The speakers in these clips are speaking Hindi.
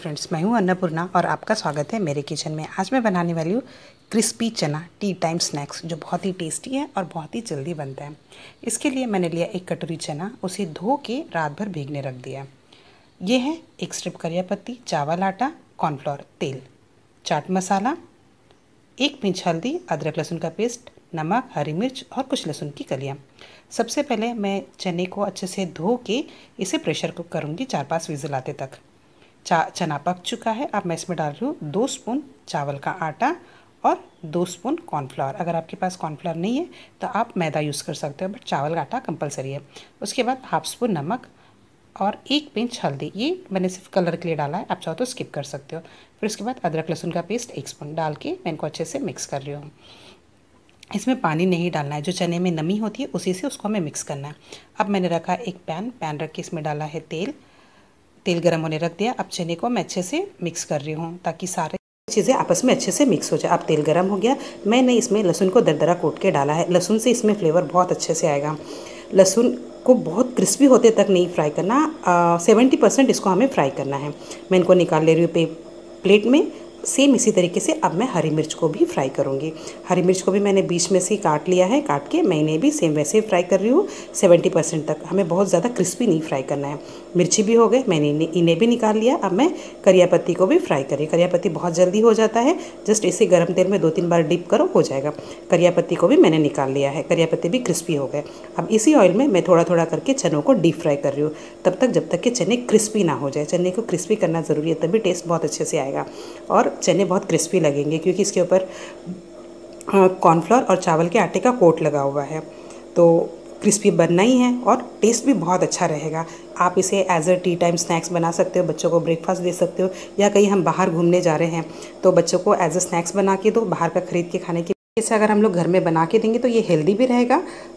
फ्रेंड्स मैं हूं अन्नपूर्णा और आपका स्वागत है मेरे किचन में आज मैं बनाने वाली हूँ क्रिस्पी चना टी टाइम स्नैक्स जो बहुत ही टेस्टी है और बहुत ही जल्दी बनता है इसके लिए मैंने लिया एक कटोरी चना उसे धो के रात भर भीगने रख दिया ये है एक स्ट्रिप करिया पत्ती चावल आटा कॉर्नफ्लोर तेल चाट मसाला एक पिंच हल्दी अदरक लहसुन का पेस्ट नमक हरी मिर्च और कुछ लहसुन की कलियाँ सबसे पहले मैं चने को अच्छे से धो के इसे प्रेशर कुक करूँगी चार पाँच विजल आते तक चा चना पक चुका है अब मैं इसमें डाल रही हूँ दो स्पून चावल का आटा और दो स्पून कॉर्नफ्लावर अगर आपके पास कॉर्नफ्लावर नहीं है तो आप मैदा यूज़ कर सकते हो बट चावल का आटा कंपलसरी है उसके बाद हाफ स्पून नमक और एक पिंच हल्दी ये मैंने सिर्फ कलर के लिए डाला है आप चाहो तो स्किप कर सकते हो फिर उसके बाद अदरक लहसुन का पेस्ट एक स्पून डाल के मैं इनको अच्छे से मिक्स कर रही हूँ इसमें पानी नहीं डालना है जो चने में नमी होती है उसी से उसको हमें मिक्स करना है अब मैंने रखा एक पैन पैन रख के इसमें डाला है तेल तेल गर्म होने रख दिया अब चने को मैं अच्छे से मिक्स कर रही हूँ ताकि सारे चीज़ें आपस में अच्छे से मिक्स हो जाए अब तेल गर्म हो गया मैंने इसमें लहसुन को दरदरा कोट के डाला है लहसुन से इसमें फ्लेवर बहुत अच्छे से आएगा लहसुन को बहुत क्रिस्पी होते तक नहीं फ्राई करना सेवेंटी परसेंट इसको हमें फ्राई करना है मैं इनको निकाल ले रही हूँ पे प्लेट में सेम इसी तरीके से अब मैं हरी मिर्च को भी फ्राई करूँगी हरी मिर्च को भी मैंने बीच में से काट लिया है काट के मैं इन्हें भी सेम वैसे फ्राई कर रही हूँ सेवेंटी परसेंट तक हमें बहुत ज़्यादा क्रिस्पी नहीं फ्राई करना है मिर्ची भी हो गए मैंने इन्हें भी निकाल लिया अब मैं करिया पत्ती को भी फ्राई करी करिया पत्ती बहुत जल्दी हो जाता है जस्ट इसे गर्म तेल में दो तीन बार डिप करो हो जाएगा करिया पत्ती को भी मैंने निकाल लिया है करिया पत्ती भी क्रिस्पी हो गए अब इसी ऑयल में मैं थोड़ा थोड़ा करके चनों को डीप फ्राई कर रही हूँ तब तक जब तक कि चने क्रिस्पी ना हो जाए चने को क्रिस्पी करना ज़रूरी है तभी टेस्ट बहुत अच्छे से आएगा और चने बहुत क्रिस्पी लगेंगे क्योंकि इसके ऊपर कॉर्नफ्लोर और चावल के आटे का कोट लगा हुआ है तो क्रिस्पी बनना ही है और टेस्ट भी बहुत अच्छा रहेगा आप इसे as a tea time snacks बना सकते हो बच्चों को ब्रेकफास्ट दे सकते हो या कहीं हम बाहर घूमने जा रहे हैं तो बच्चों को एज अ स्नैक्स बना के दो बाहर का खरीद के खाने के इसे अगर हम लोग घर में बना के देंगे तो ये हेल्दी भी रहेगा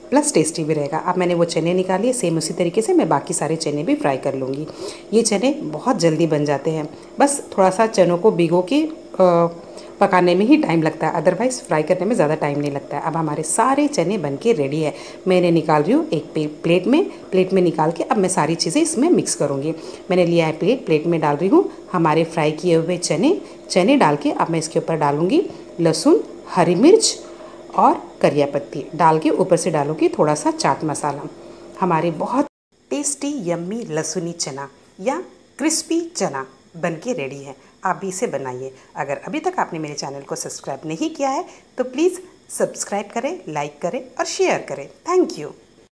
प्लस टेस्टी भी रहेगा अब मैंने वो चने निकाली सेम उसी तरीके से मैं बाकी सारे चने भी फ्राई कर लूँगी ये चने बहुत जल्दी बन जाते हैं बस थोड़ा सा चनों को भिगो के पकाने में ही टाइम लगता है अदरवाइज़ फ्राई करने में ज़्यादा टाइम नहीं लगता है अब हमारे सारे चने बन के रेडी है मैंने निकाल रही हूँ एक प्लेट में प्लेट में निकाल के अब मैं सारी चीज़ें इसमें मिक्स करूँगी मैंने लिया है प्लेट प्लेट में डाल रही हूँ हमारे फ्राई किए हुए चने चने डाल के अब मैं इसके ऊपर डालूँगी लहसुन हरी मिर्च और करिया पत्ती डाल के ऊपर से डालूँगी थोड़ा सा चाट मसाला हमारे बहुत टेस्टी यम्मी लहसुनी चना या क्रिस्पी चना बन के रेडी है आप भी इसे बनाइए अगर अभी तक आपने मेरे चैनल को सब्सक्राइब नहीं किया है तो प्लीज़ सब्सक्राइब करें लाइक करें और शेयर करें थैंक यू